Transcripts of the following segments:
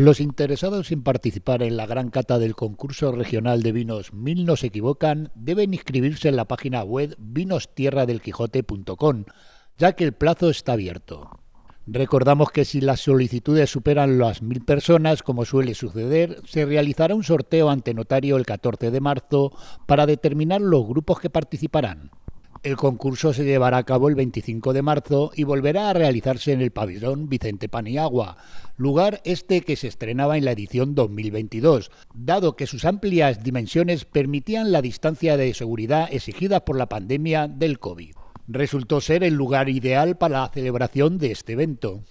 Los interesados en participar en la gran cata del concurso regional de vinos Mil no se equivocan deben inscribirse en la página web vinostierradelquijote.com, ya que el plazo está abierto. Recordamos que si las solicitudes superan las mil personas, como suele suceder, se realizará un sorteo ante notario el 14 de marzo para determinar los grupos que participarán. El concurso se llevará a cabo el 25 de marzo y volverá a realizarse en el pabellón Vicente Paniagua, lugar este que se estrenaba en la edición 2022, dado que sus amplias dimensiones permitían la distancia de seguridad exigida por la pandemia del COVID. Resultó ser el lugar ideal para la celebración de este evento.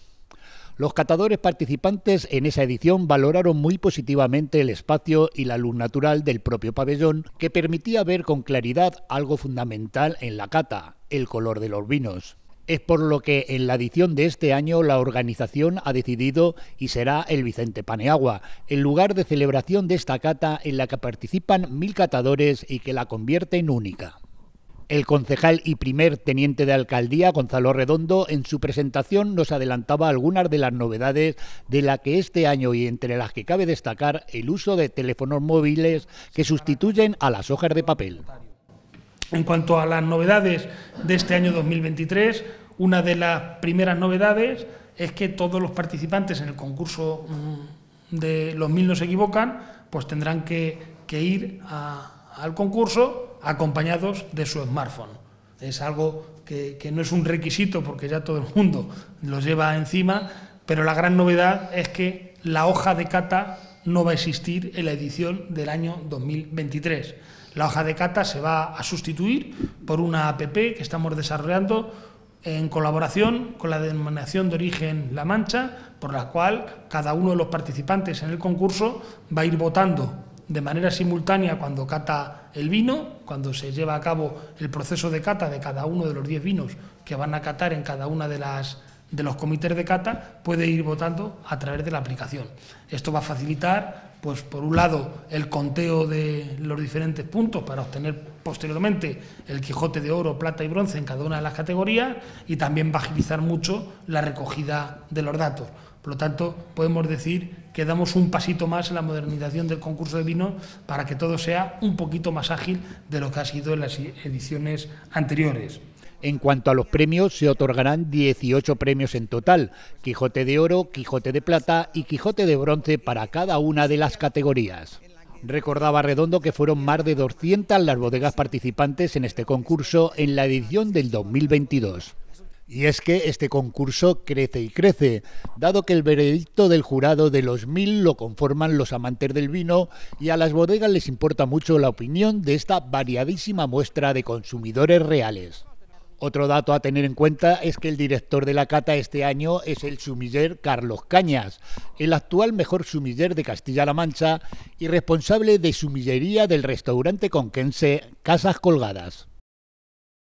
Los catadores participantes en esa edición valoraron muy positivamente el espacio y la luz natural del propio pabellón, que permitía ver con claridad algo fundamental en la cata, el color de los vinos. Es por lo que en la edición de este año la organización ha decidido y será el Vicente Paneagua, el lugar de celebración de esta cata en la que participan mil catadores y que la convierte en única. El concejal y primer teniente de alcaldía, Gonzalo Redondo, en su presentación nos adelantaba algunas de las novedades de la que este año y entre las que cabe destacar el uso de teléfonos móviles que sustituyen a las hojas de papel. En cuanto a las novedades de este año 2023, una de las primeras novedades es que todos los participantes en el concurso mm, de Los Mil No Se Equivocan, pues tendrán que, ir al concurso acompañados de su smartphone. Es algo que, no es un requisito porque ya todo el mundo lo lleva encima, pero la gran novedad es que la hoja de cata no va a existir en la edición del año 2023. La hoja de cata se va a sustituir por una APP que estamos desarrollando en colaboración con la denominación de origen La Mancha, por la cual cada uno de los participantes en el concurso va a ir votando de manera simultánea cuando cata el vino, cuando se lleva a cabo el proceso de cata de cada uno de los 10 vinos que van a catar en cada una de las de los comités de cata puede ir votando a través de la aplicación. Esto va a facilitar, pues por un lado, el conteo de los diferentes puntos para obtener posteriormente el Quijote de oro, plata y bronce en cada una de las categorías y también va a agilizar mucho la recogida de los datos. Por lo tanto, podemos decir que damos un pasito más en la modernización del concurso de vino para que todo sea un poquito más ágil de lo que ha sido en las ediciones anteriores. En cuanto a los premios, se otorgarán 18 premios en total, Quijote de Oro, Quijote de Plata y Quijote de Bronce para cada una de las categorías. Recordaba Redondo que fueron más de 200 las bodegas participantes en este concurso en la edición del 2022. Y es que este concurso crece y crece, dado que el veredicto del jurado de los mil lo conforman los amantes del vino y a las bodegas les importa mucho la opinión de esta variadísima muestra de consumidores reales. Otro dato a tener en cuenta es que el director de la cata este año es el sumiller Carlos Cañas, el actual mejor sumiller de Castilla-La Mancha y responsable de sumillería del restaurante conquense Casas Colgadas.